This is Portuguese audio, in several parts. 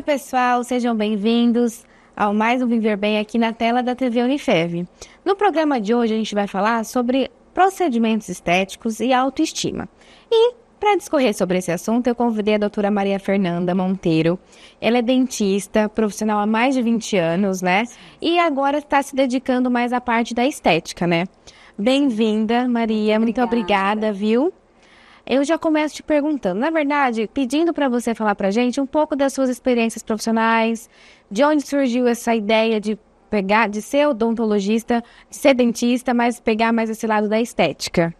Olá, pessoal, sejam bem-vindos ao mais um Viver Bem aqui na tela da TV Unifev. No programa de hoje a gente vai falar sobre procedimentos estéticos e autoestima. E para discorrer sobre esse assunto, eu convidei a doutora Maria Fernanda Monteiro. Ela é dentista, profissional há mais de 20 anos, né? E agora está se dedicando mais à parte da estética, né? Bem-vinda, Maria. Obrigada. Muito obrigada, viu? eu já começo te perguntando, na verdade, pedindo para você falar para gente um pouco das suas experiências profissionais, de onde surgiu essa ideia de pegar, de ser odontologista, de ser dentista, mas pegar mais esse lado da estética.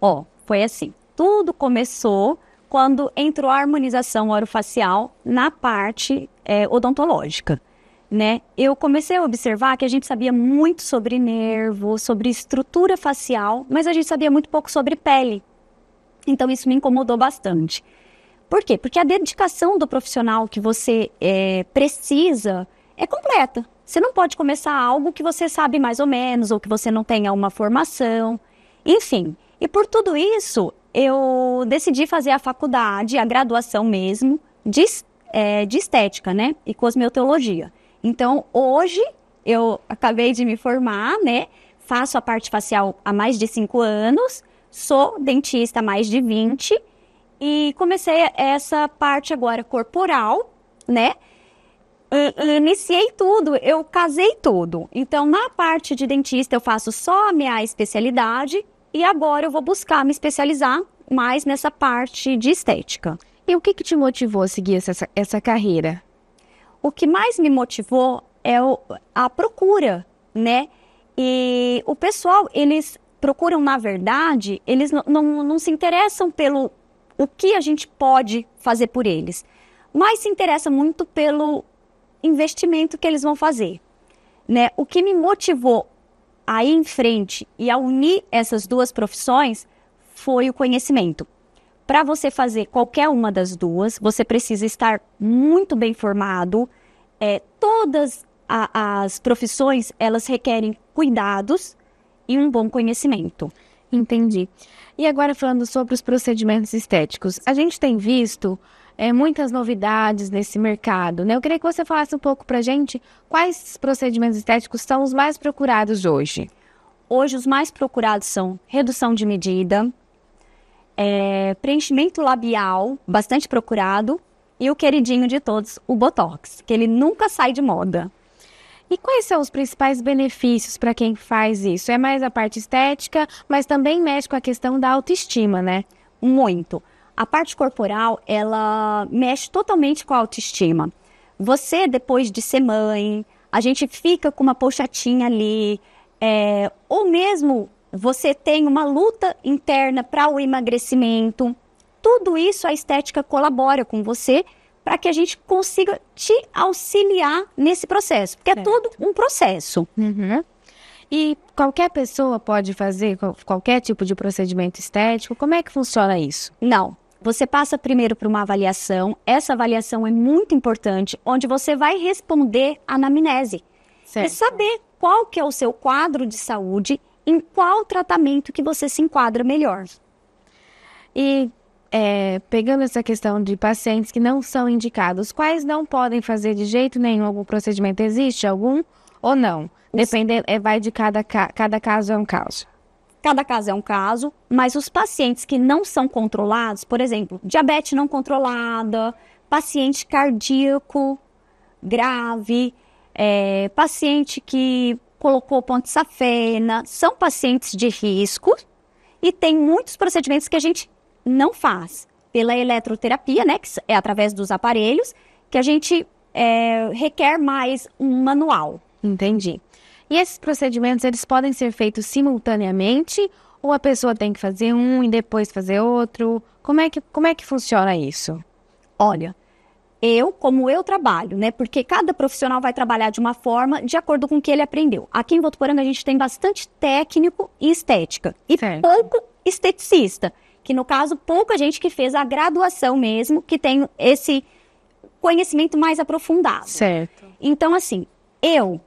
Ó, oh, foi assim. Tudo começou quando entrou a harmonização orofacial na parte é, odontológica. Né? Eu comecei a observar que a gente sabia muito sobre nervo, sobre estrutura facial, mas a gente sabia muito pouco sobre pele. Então, isso me incomodou bastante. Por quê? Porque a dedicação do profissional que você é, precisa é completa. Você não pode começar algo que você sabe mais ou menos, ou que você não tenha uma formação. Enfim, e por tudo isso, eu decidi fazer a faculdade, a graduação mesmo, de, é, de estética, né? E cosmeteologia. Então, hoje, eu acabei de me formar, né? Faço a parte facial há mais de cinco anos. Sou dentista há mais de 20 e comecei essa parte agora corporal, né? iniciei tudo, eu casei tudo. Então, na parte de dentista, eu faço só a minha especialidade e agora eu vou buscar me especializar mais nessa parte de estética. E o que, que te motivou a seguir essa, essa carreira? O que mais me motivou é o, a procura, né? E o pessoal, eles procuram, na verdade, eles não, não, não se interessam pelo o que a gente pode fazer por eles, mas se interessa muito pelo investimento que eles vão fazer. Né? O que me motivou a ir em frente e a unir essas duas profissões foi o conhecimento. Para você fazer qualquer uma das duas, você precisa estar muito bem formado. É, todas a, as profissões elas requerem cuidados e um bom conhecimento. Entendi. E agora falando sobre os procedimentos estéticos, a gente tem visto é, muitas novidades nesse mercado, né? Eu queria que você falasse um pouco para gente quais procedimentos estéticos são os mais procurados hoje. Hoje os mais procurados são redução de medida, é, preenchimento labial, bastante procurado, e o queridinho de todos, o Botox, que ele nunca sai de moda. E quais são os principais benefícios para quem faz isso? É mais a parte estética, mas também mexe com a questão da autoestima, né? Muito. A parte corporal, ela mexe totalmente com a autoestima. Você, depois de ser mãe, a gente fica com uma pochatinha ali, é, ou mesmo você tem uma luta interna para o emagrecimento. Tudo isso a estética colabora com você para que a gente consiga te auxiliar nesse processo, porque é certo. é todo um processo. Uhum. E qualquer pessoa pode fazer qualquer tipo de procedimento estético? Como é que funciona isso? Não. Você passa primeiro por uma avaliação. Essa avaliação é muito importante, onde você vai responder a anamnese. Certo. E saber qual que é o seu quadro de saúde, em qual tratamento que você se enquadra melhor. E é, pegando essa questão de pacientes que não são indicados, quais não podem fazer de jeito nenhum algum procedimento? Existe algum ou não? Depende, é, vai de cada, cada caso é um caso. Cada caso é um caso, mas os pacientes que não são controlados, por exemplo, diabetes não controlada, paciente cardíaco grave, é, paciente que colocou pontissafena, são pacientes de risco e tem muitos procedimentos que a gente não faz pela eletroterapia, né, que é através dos aparelhos, que a gente é, requer mais um manual. Entendi. E esses procedimentos, eles podem ser feitos simultaneamente ou a pessoa tem que fazer um e depois fazer outro? Como é que, como é que funciona isso? Olha, eu, como eu trabalho, né? Porque cada profissional vai trabalhar de uma forma de acordo com o que ele aprendeu. Aqui em Votuporanga a gente tem bastante técnico e estética e certo. pouco esteticista que no caso pouca gente que fez a graduação mesmo, que tem esse conhecimento mais aprofundado. Certo. Então, assim, eu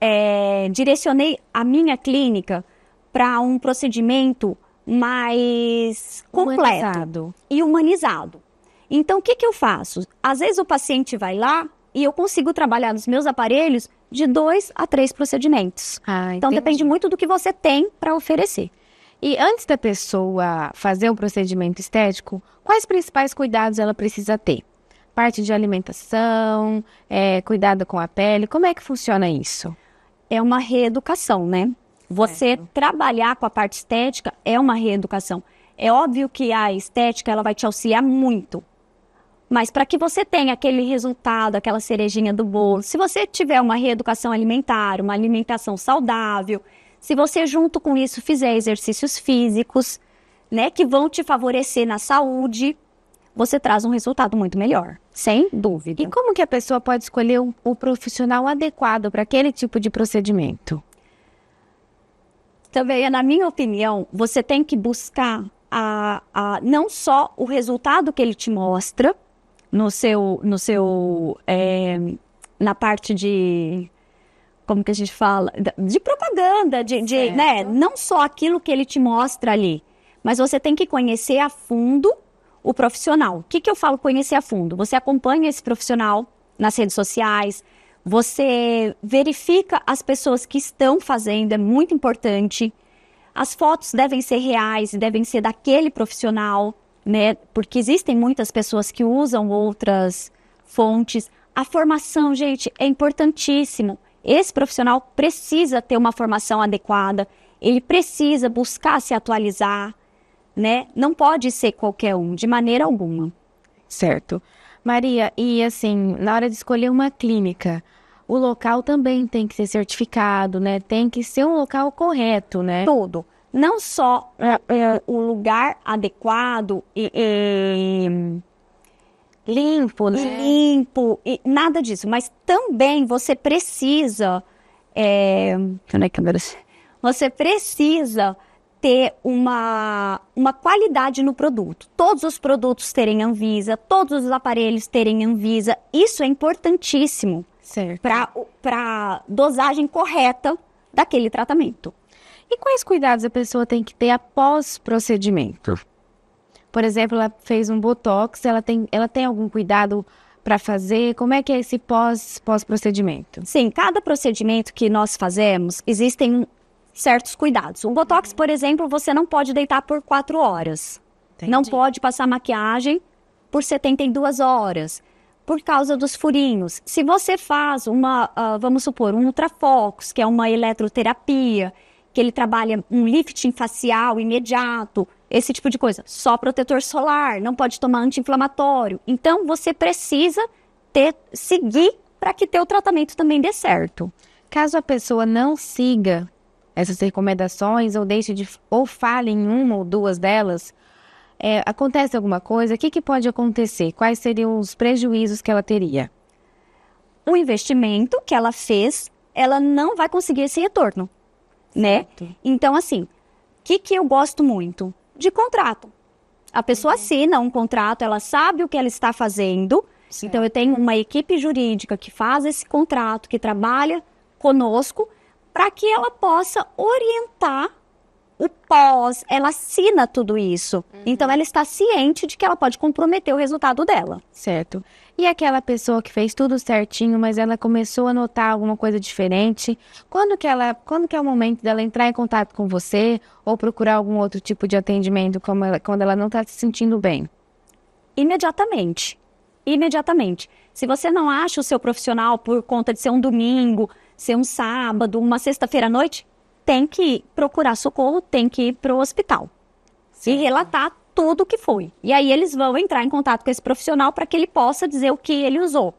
é, direcionei a minha clínica para um procedimento mais completo humanizado. e humanizado. Então, o que, que eu faço? Às vezes o paciente vai lá e eu consigo trabalhar nos meus aparelhos de dois a três procedimentos. Ah, então, depende muito do que você tem para oferecer. E antes da pessoa fazer o procedimento estético, quais principais cuidados ela precisa ter? Parte de alimentação, é, cuidado com a pele, como é que funciona isso? É uma reeducação, né? Você trabalhar com a parte estética é uma reeducação. É óbvio que a estética ela vai te auxiliar muito. Mas para que você tenha aquele resultado, aquela cerejinha do bolo, se você tiver uma reeducação alimentar, uma alimentação saudável, se você, junto com isso, fizer exercícios físicos, né, que vão te favorecer na saúde, você traz um resultado muito melhor, sem dúvida. E como que a pessoa pode escolher o um, um profissional adequado para aquele tipo de procedimento? Também, na minha opinião, você tem que buscar a, a, não só o resultado que ele te mostra no seu, no seu é, na parte de como que a gente fala, de propaganda, de, de né? Não só aquilo que ele te mostra ali, mas você tem que conhecer a fundo o profissional. O que, que eu falo conhecer a fundo? Você acompanha esse profissional nas redes sociais, você verifica as pessoas que estão fazendo, é muito importante. As fotos devem ser reais e devem ser daquele profissional, né? Porque existem muitas pessoas que usam outras fontes. A formação, gente, é importantíssimo. Esse profissional precisa ter uma formação adequada, ele precisa buscar se atualizar, né? Não pode ser qualquer um, de maneira alguma. Certo. Maria, e assim, na hora de escolher uma clínica, o local também tem que ser certificado, né? Tem que ser um local correto, né? Tudo. Não só é, é, o lugar adequado e, e limpo, E é. limpo, e nada disso. Mas também você precisa. É... Você precisa ter uma, uma qualidade no produto. Todos os produtos terem Anvisa, todos os aparelhos terem Anvisa. Isso é importantíssimo para a dosagem correta daquele tratamento. E quais cuidados a pessoa tem que ter após procedimento? Por exemplo, ela fez um botox, ela tem, ela tem algum cuidado para fazer? Como é que é esse pós pós procedimento? Sim, cada procedimento que nós fazemos existem certos cuidados. O botox, uhum. por exemplo, você não pode deitar por quatro horas. Entendi. Não pode passar maquiagem por 72 horas por causa dos furinhos. Se você faz uma, uh, vamos supor, um ultrafox, que é uma eletroterapia, que ele trabalha um lifting facial imediato, esse tipo de coisa. Só protetor solar, não pode tomar anti-inflamatório. Então, você precisa ter, seguir para que teu tratamento também dê certo. Caso a pessoa não siga essas recomendações ou deixe de ou fale em uma ou duas delas, é, acontece alguma coisa? O que, que pode acontecer? Quais seriam os prejuízos que ela teria? O investimento que ela fez, ela não vai conseguir esse retorno, né? certo. né? Então, assim, o que, que eu gosto muito? de contrato. A pessoa uhum. assina um contrato, ela sabe o que ela está fazendo. Certo. Então, eu tenho uma equipe jurídica que faz esse contrato, que trabalha conosco, para que ela possa orientar o pós, ela assina tudo isso. Uhum. Então ela está ciente de que ela pode comprometer o resultado dela. Certo. E aquela pessoa que fez tudo certinho, mas ela começou a notar alguma coisa diferente, quando que ela, quando que é o momento dela entrar em contato com você ou procurar algum outro tipo de atendimento ela, quando ela não está se sentindo bem? Imediatamente. Imediatamente. Se você não acha o seu profissional por conta de ser um domingo, ser um sábado, uma sexta-feira à noite, tem que procurar socorro, tem que ir para o hospital e relatar tudo o que foi. E aí eles vão entrar em contato com esse profissional para que ele possa dizer o que ele usou.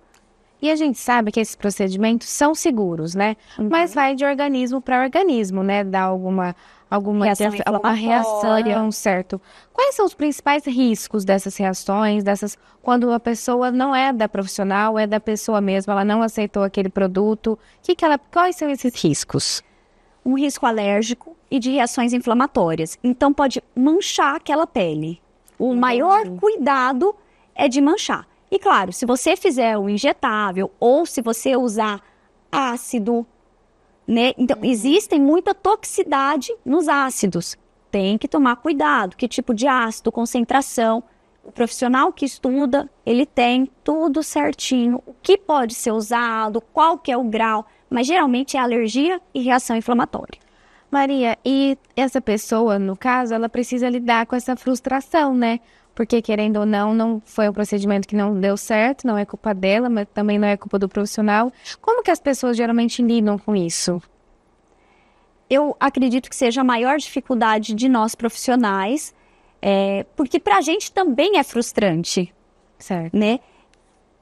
E a gente sabe que esses procedimentos são seguros, né? Uhum. Mas vai de organismo para organismo, né? Dá alguma alguma reação, uma reação, certo? Quais são os principais riscos dessas reações, dessas quando a pessoa não é da profissional, é da pessoa mesma, ela não aceitou aquele produto? Que que ela, quais são esses riscos? um risco alérgico e de reações inflamatórias. Então pode manchar aquela pele. O maior cuidado é de manchar. E claro, se você fizer o injetável ou se você usar ácido, né? Então, uhum. existem muita toxicidade nos ácidos. Tem que tomar cuidado, que tipo de ácido, concentração. O profissional que estuda, ele tem tudo certinho, o que pode ser usado, qual que é o grau mas geralmente é alergia e reação inflamatória. Maria, e essa pessoa, no caso, ela precisa lidar com essa frustração, né? Porque, querendo ou não, não foi um procedimento que não deu certo, não é culpa dela, mas também não é culpa do profissional. Como que as pessoas geralmente lidam com isso? Eu acredito que seja a maior dificuldade de nós profissionais, é, porque para a gente também é frustrante, certo. né?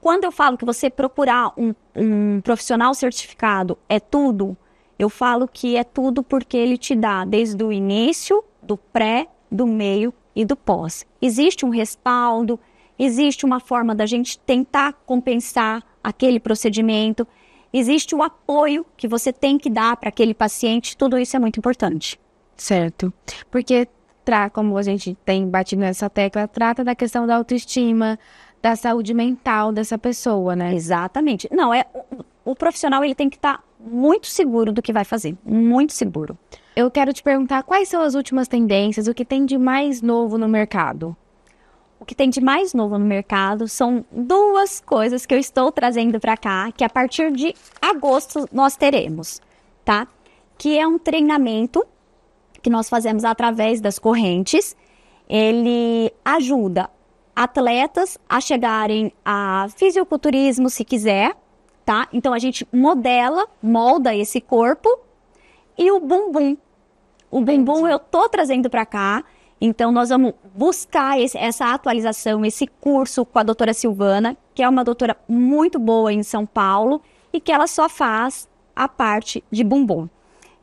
Quando eu falo que você procurar um, um profissional certificado é tudo, eu falo que é tudo porque ele te dá desde o início, do pré, do meio e do pós. Existe um respaldo, existe uma forma da gente tentar compensar aquele procedimento, existe o apoio que você tem que dar para aquele paciente, tudo isso é muito importante. Certo. Porque, tra como a gente tem batido nessa tecla, trata da questão da autoestima, da saúde mental dessa pessoa, né? Exatamente. Não, é o, o profissional ele tem que estar tá muito seguro do que vai fazer, muito seguro. Eu quero te perguntar quais são as últimas tendências, o que tem de mais novo no mercado? O que tem de mais novo no mercado são duas coisas que eu estou trazendo para cá, que a partir de agosto nós teremos, tá? Que é um treinamento que nós fazemos através das correntes. Ele ajuda atletas a chegarem a fisiculturismo, se quiser, tá? Então a gente modela, molda esse corpo e o bumbum. O bumbum eu tô trazendo para cá. Então nós vamos buscar esse, essa atualização, esse curso com a doutora Silvana, que é uma doutora muito boa em São Paulo e que ela só faz a parte de bumbum.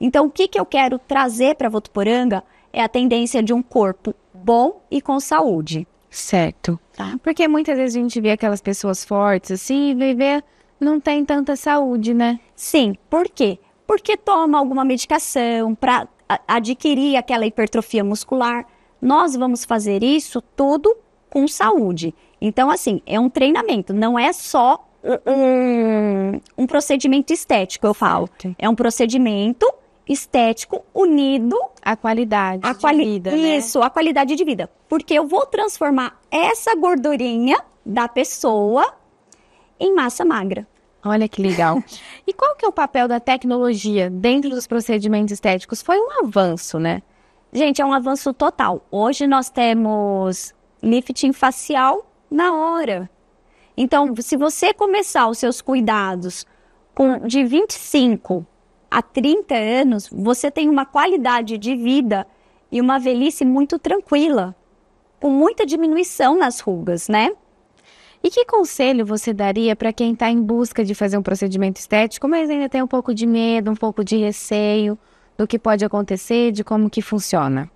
Então o que, que eu quero trazer para Votuporanga é a tendência de um corpo bom e com saúde. Certo. Tá? Porque muitas vezes a gente vê aquelas pessoas fortes assim e viver não tem tanta saúde, né? Sim. Por quê? Porque toma alguma medicação para adquirir aquela hipertrofia muscular. Nós vamos fazer isso tudo com saúde. Então, assim, é um treinamento, não é só um, um procedimento estético, eu falo. Certo. É um procedimento estético unido à qualidade à quali de vida. Né? Isso, né? a qualidade de vida. Porque eu vou transformar essa gordurinha da pessoa em massa magra. Olha que legal. e qual que é o papel da tecnologia dentro dos procedimentos estéticos? Foi um avanço, né? Gente, é um avanço total. Hoje nós temos lifting facial na hora. Então, se você começar os seus cuidados com de 25 a 30 anos, você tem uma qualidade de vida e uma velhice muito tranquila, com muita diminuição nas rugas, né? E que conselho você daria para quem está em busca de fazer um procedimento estético, mas ainda tem um pouco de medo, um pouco de receio do que pode acontecer, de como que funciona?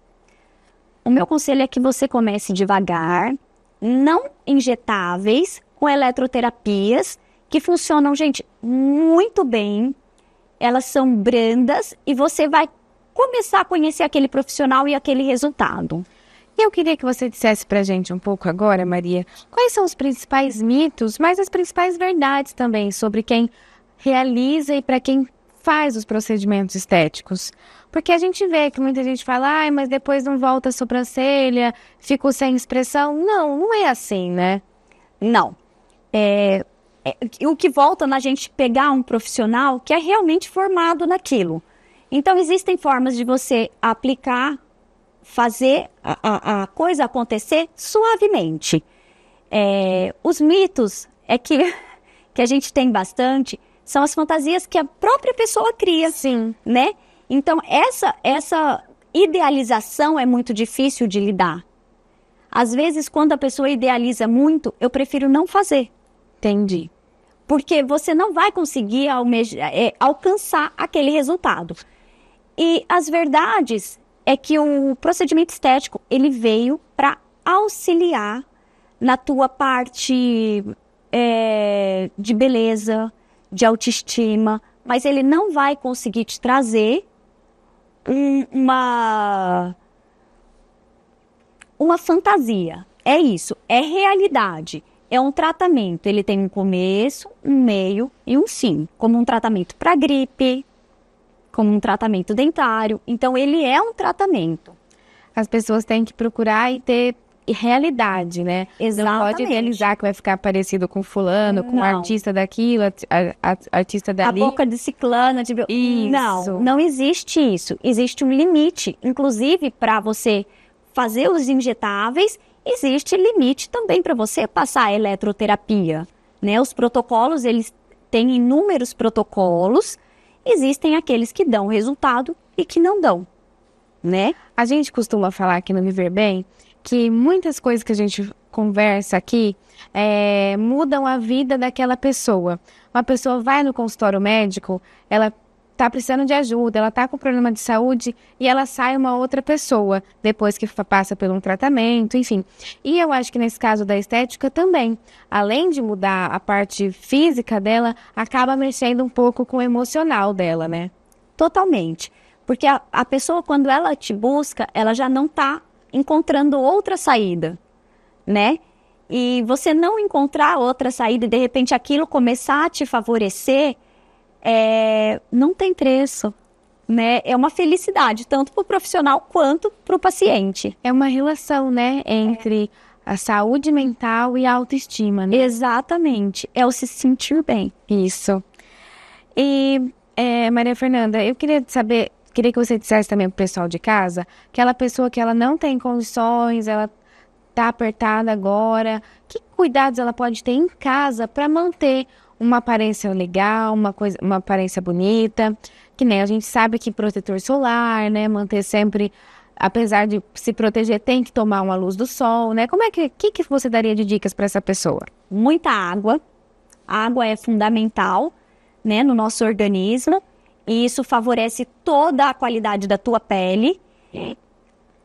O meu conselho é que você comece devagar, não injetáveis, com eletroterapias que funcionam, gente, muito bem elas são brandas e você vai começar a conhecer aquele profissional e aquele resultado. Eu queria que você dissesse para gente um pouco agora, Maria, quais são os principais mitos, mas as principais verdades também sobre quem realiza e para quem faz os procedimentos estéticos. Porque a gente vê que muita gente fala, ai, mas depois não volta a sobrancelha, ficou sem expressão. Não, não é assim, né? Não. É, é, o que volta na gente pegar um profissional que é realmente formado naquilo. Então, existem formas de você aplicar, fazer a, a, a coisa acontecer suavemente. É, os mitos é que, que a gente tem bastante são as fantasias que a própria pessoa cria. Sim. Né? Então, essa, essa idealização é muito difícil de lidar. Às vezes, quando a pessoa idealiza muito, eu prefiro não fazer. Entendi. Porque você não vai conseguir é, alcançar aquele resultado. E as verdades é que o procedimento estético ele veio para auxiliar na tua parte é, de beleza, de autoestima, mas ele não vai conseguir te trazer uma uma fantasia. É isso, é realidade é um tratamento. Ele tem um começo, um meio e um fim, como um tratamento para gripe, como um tratamento dentário. Então, ele é um tratamento. As pessoas têm que procurar e ter realidade, né? Exatamente. Não pode realizar que vai ficar parecido com fulano, com o um artista daquilo, a, a, a, artista dali. A boca de ciclana, tipo. Isso. Não, não existe isso. Existe um limite, inclusive, para você fazer os injetáveis existe limite também para você passar a eletroterapia, né? Os protocolos, eles têm inúmeros protocolos, existem aqueles que dão resultado e que não dão, né? A gente costuma falar aqui no Viver Bem que muitas coisas que a gente conversa aqui é, mudam a vida daquela pessoa. Uma pessoa vai no consultório médico, ela está precisando de ajuda, ela está com problema de saúde e ela sai uma outra pessoa depois que passa por um tratamento, enfim. E eu acho que nesse caso da estética também, além de mudar a parte física dela, acaba mexendo um pouco com o emocional dela, né? Totalmente. Porque a, a pessoa, quando ela te busca, ela já não está encontrando outra saída, né? E você não encontrar outra saída e de repente aquilo começar a te favorecer é, não tem preço. Né? É uma felicidade, tanto para o profissional quanto para o paciente. É uma relação, né, entre é. a saúde mental e a autoestima, né? Exatamente. É o se sentir bem. Isso. E, é, Maria Fernanda, eu queria saber, queria que você dissesse também para o pessoal de casa, aquela pessoa que ela não tem condições, ela está apertada agora, que cuidados ela pode ter em casa para manter uma aparência legal, uma coisa, uma aparência bonita, que nem né, a gente sabe que protetor solar, né, manter sempre apesar de se proteger, tem que tomar uma luz do sol, né? Como é que que, que você daria de dicas para essa pessoa? Muita água. A água é fundamental, né, no nosso organismo, e isso favorece toda a qualidade da tua pele.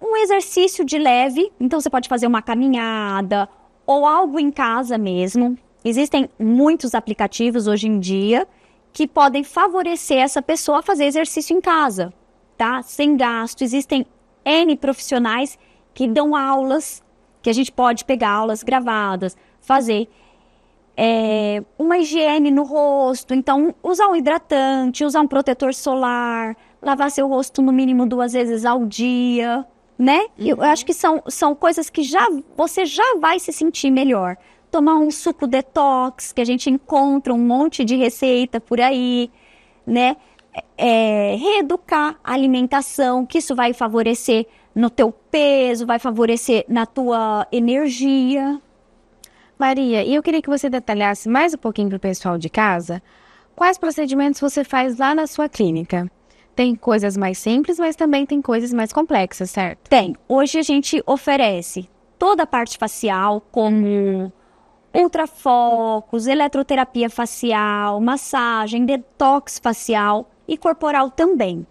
Um exercício de leve, então você pode fazer uma caminhada ou algo em casa mesmo, Existem muitos aplicativos hoje em dia que podem favorecer essa pessoa a fazer exercício em casa, tá? Sem gasto. Existem N profissionais que dão aulas, que a gente pode pegar aulas gravadas, fazer é, uma higiene no rosto. Então, usar um hidratante, usar um protetor solar, lavar seu rosto no mínimo duas vezes ao dia, né? Eu uhum. acho que são, são coisas que já você já vai se sentir melhor tomar um suco detox, que a gente encontra um monte de receita por aí, né? É, reeducar a alimentação, que isso vai favorecer no teu peso, vai favorecer na tua energia. Maria, e eu queria que você detalhasse mais um pouquinho para o pessoal de casa quais procedimentos você faz lá na sua clínica. Tem coisas mais simples, mas também tem coisas mais complexas, certo? Tem. Hoje a gente oferece toda a parte facial, como ultrafocos, eletroterapia facial, massagem, detox facial e corporal também.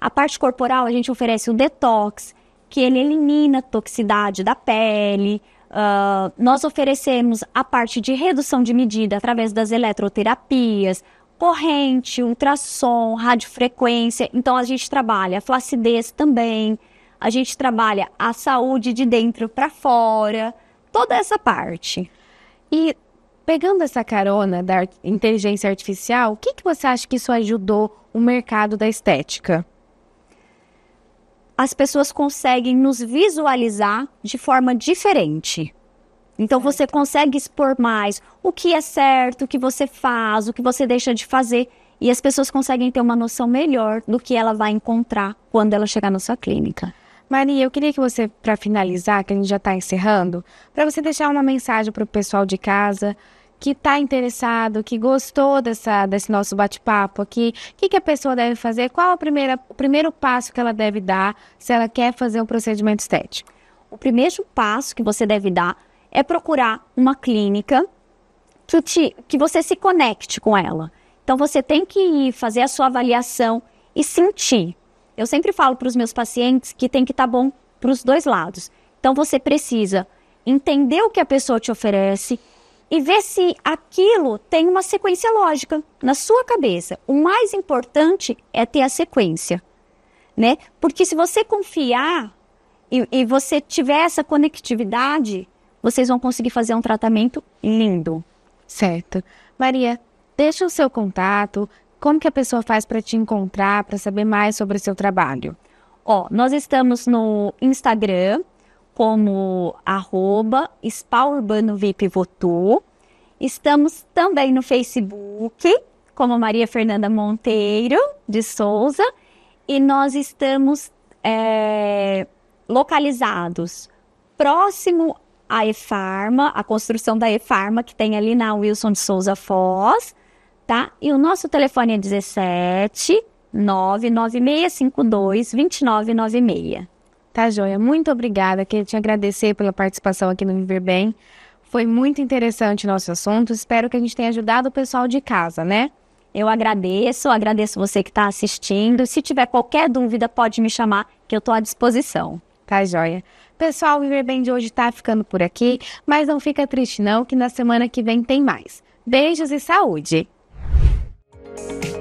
A parte corporal a gente oferece o detox, que ele elimina a toxicidade da pele. Uh, nós oferecemos a parte de redução de medida através das eletroterapias, corrente, ultrassom, radiofrequência. Então a gente trabalha a flacidez também, a gente trabalha a saúde de dentro para fora, toda essa parte. E pegando essa carona da inteligência artificial, o que, que você acha que isso ajudou o mercado da estética? As pessoas conseguem nos visualizar de forma diferente. Então certo. você consegue expor mais o que é certo, o que você faz, o que você deixa de fazer. E as pessoas conseguem ter uma noção melhor do que ela vai encontrar quando ela chegar na sua clínica. Maria, eu queria que você, para finalizar, que a gente já está encerrando, para você deixar uma mensagem para o pessoal de casa que está interessado, que gostou dessa, desse nosso bate-papo aqui, o que, que, a pessoa deve fazer, qual a primeira, o primeiro passo que ela deve dar se ela quer fazer um procedimento estético? O primeiro passo que você deve dar é procurar uma clínica que, te, que você se conecte com ela. Então você tem que ir fazer a sua avaliação e sentir eu sempre falo para os meus pacientes que tem que estar tá bom para os dois lados. Então você precisa entender o que a pessoa te oferece e ver se aquilo tem uma sequência lógica na sua cabeça. O mais importante é ter a sequência, né? Porque se você confiar e, e você tiver essa conectividade, vocês vão conseguir fazer um tratamento lindo. Certo. Maria, deixa o seu contato, como que a pessoa faz para te encontrar, para saber mais sobre o seu trabalho? Ó, nós estamos no Instagram como arroba Votu. Estamos também no Facebook como Maria Fernanda Monteiro de Souza. E nós estamos é, localizados próximo à E-Farma, a construção da E-Farma que tem ali na Wilson de Souza Foz tá? E o nosso telefone é 17 99652 2996. Tá, Joia? Muito obrigada. Queria te agradecer pela participação aqui no Viver Bem. Foi muito interessante o nosso assunto. Espero que a gente tenha ajudado o pessoal de casa, né? Eu agradeço, agradeço você que está assistindo. Se tiver qualquer dúvida, pode me chamar, que eu estou à disposição. Tá, joia. Pessoal, o Viver Bem de hoje está ficando por aqui, mas não fica triste não, que na semana que vem tem mais. Beijos e saúde! you